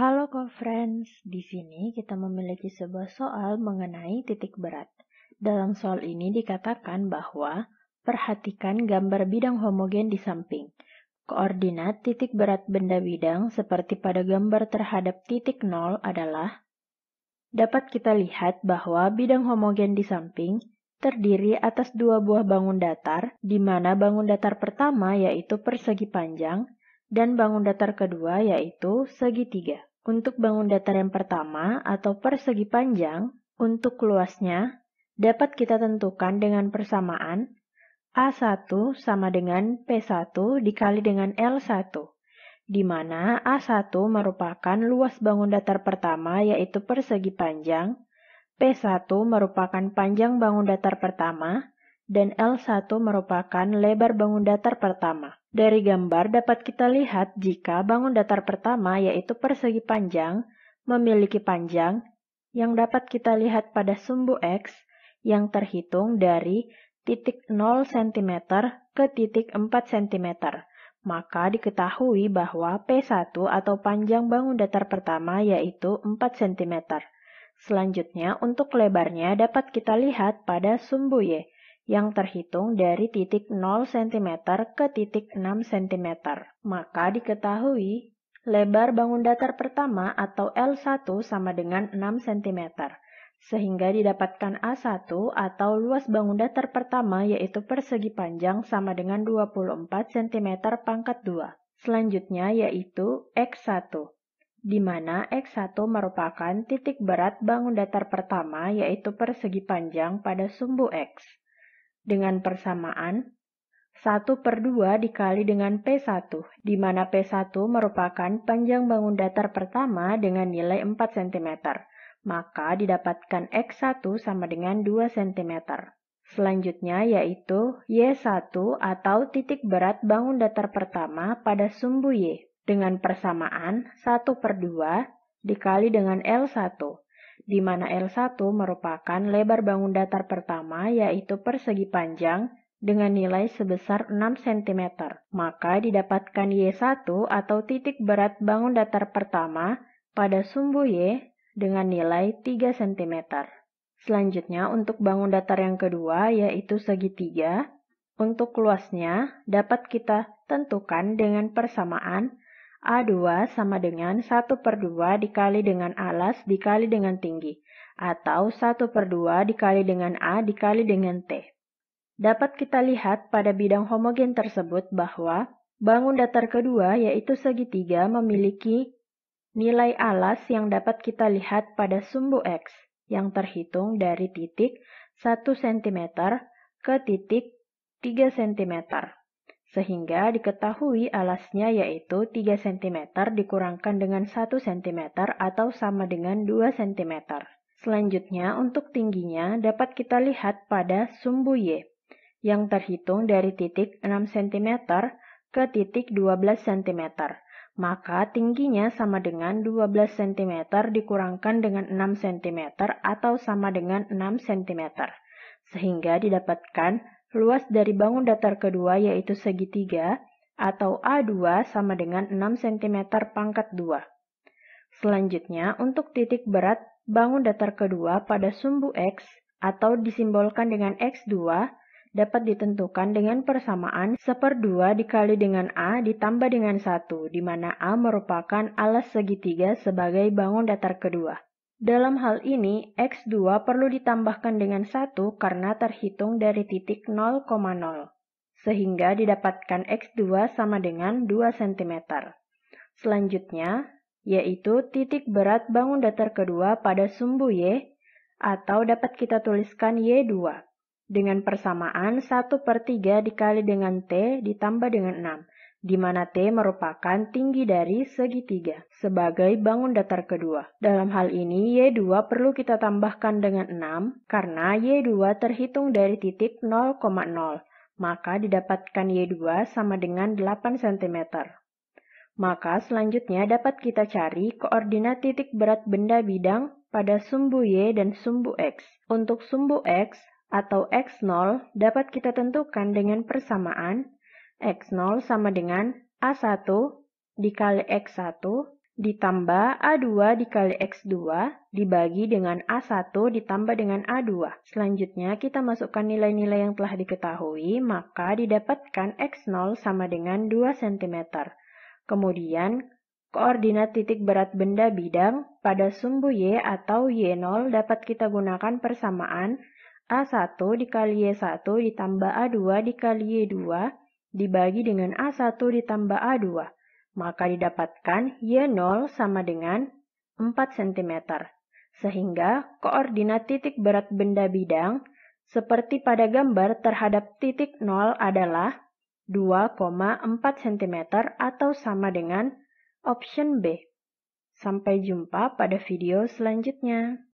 Halo co-friends, di sini kita memiliki sebuah soal mengenai titik berat. Dalam soal ini dikatakan bahwa perhatikan gambar bidang homogen di samping. Koordinat titik berat benda bidang seperti pada gambar terhadap titik nol adalah dapat kita lihat bahwa bidang homogen di samping terdiri atas dua buah bangun datar, di mana bangun datar pertama yaitu persegi panjang dan bangun datar kedua yaitu segitiga. Untuk bangun datar yang pertama atau persegi panjang, untuk luasnya dapat kita tentukan dengan persamaan A1 sama dengan P1 dikali dengan L1, di mana A1 merupakan luas bangun datar pertama yaitu persegi panjang, P1 merupakan panjang bangun datar pertama, dan L1 merupakan lebar bangun datar pertama. Dari gambar dapat kita lihat jika bangun datar pertama yaitu persegi panjang memiliki panjang yang dapat kita lihat pada sumbu X yang terhitung dari titik 0 cm ke titik 4 cm. Maka diketahui bahwa P1 atau panjang bangun datar pertama yaitu 4 cm. Selanjutnya untuk lebarnya dapat kita lihat pada sumbu Y yang terhitung dari titik 0 cm ke titik 6 cm. Maka diketahui lebar bangun datar pertama atau L1 sama dengan 6 cm, sehingga didapatkan A1 atau luas bangun datar pertama yaitu persegi panjang sama dengan 24 cm pangkat 2. Selanjutnya yaitu X1, di mana X1 merupakan titik berat bangun datar pertama yaitu persegi panjang pada sumbu X. Dengan persamaan, 1 per 2 dikali dengan P1, di mana P1 merupakan panjang bangun datar pertama dengan nilai 4 cm. Maka didapatkan X1 sama dengan 2 cm. Selanjutnya yaitu Y1 atau titik berat bangun datar pertama pada sumbu Y dengan persamaan 1 per 2 dikali dengan L1, di mana L1 merupakan lebar bangun datar pertama yaitu persegi panjang dengan nilai sebesar 6 cm. Maka didapatkan Y1 atau titik berat bangun datar pertama pada sumbu Y dengan nilai 3 cm. Selanjutnya untuk bangun datar yang kedua yaitu segitiga, untuk luasnya dapat kita tentukan dengan persamaan A2 sama dengan 1 per 2 dikali dengan alas dikali dengan tinggi, atau 1 per 2 dikali dengan A dikali dengan T. Dapat kita lihat pada bidang homogen tersebut bahwa bangun datar kedua yaitu segitiga memiliki nilai alas yang dapat kita lihat pada sumbu X yang terhitung dari titik 1 cm ke titik 3 cm sehingga diketahui alasnya yaitu 3 cm dikurangkan dengan 1 cm atau sama dengan 2 cm. Selanjutnya, untuk tingginya dapat kita lihat pada sumbu Y, yang terhitung dari titik 6 cm ke titik 12 cm. Maka tingginya sama dengan 12 cm dikurangkan dengan 6 cm atau sama dengan 6 cm, sehingga didapatkan Luas dari bangun datar kedua yaitu segitiga atau A2 sama dengan 6 cm pangkat 2. Selanjutnya, untuk titik berat bangun datar kedua pada sumbu X atau disimbolkan dengan X2 dapat ditentukan dengan persamaan seperdua dikali dengan A ditambah dengan 1, di mana A merupakan alas segitiga sebagai bangun datar kedua. Dalam hal ini, X2 perlu ditambahkan dengan 1 karena terhitung dari titik 0,0, sehingga didapatkan X2 sama dengan 2 cm. Selanjutnya, yaitu titik berat bangun datar kedua pada sumbu Y, atau dapat kita tuliskan Y2, dengan persamaan 1 per 3 dikali dengan T ditambah dengan 6, di mana T merupakan tinggi dari segitiga, sebagai bangun datar kedua. Dalam hal ini, Y2 perlu kita tambahkan dengan 6, karena Y2 terhitung dari titik 0,0, maka didapatkan Y2 sama dengan 8 cm. Maka selanjutnya dapat kita cari koordinat titik berat benda bidang pada sumbu Y dan sumbu X. Untuk sumbu X atau X0 dapat kita tentukan dengan persamaan X0 sama dengan A1 dikali X1 ditambah A2 dikali X2 dibagi dengan A1 ditambah dengan A2. Selanjutnya kita masukkan nilai-nilai yang telah diketahui, maka didapatkan X0 sama dengan 2 cm. Kemudian, koordinat titik berat benda bidang pada sumbu Y atau Y0 dapat kita gunakan persamaan A1 dikali Y1 ditambah A2 dikali Y2 dibagi dengan A1 ditambah A2, maka didapatkan Y0 sama dengan 4 cm. Sehingga koordinat titik berat benda bidang seperti pada gambar terhadap titik 0 adalah 2,4 cm atau sama dengan option B. Sampai jumpa pada video selanjutnya.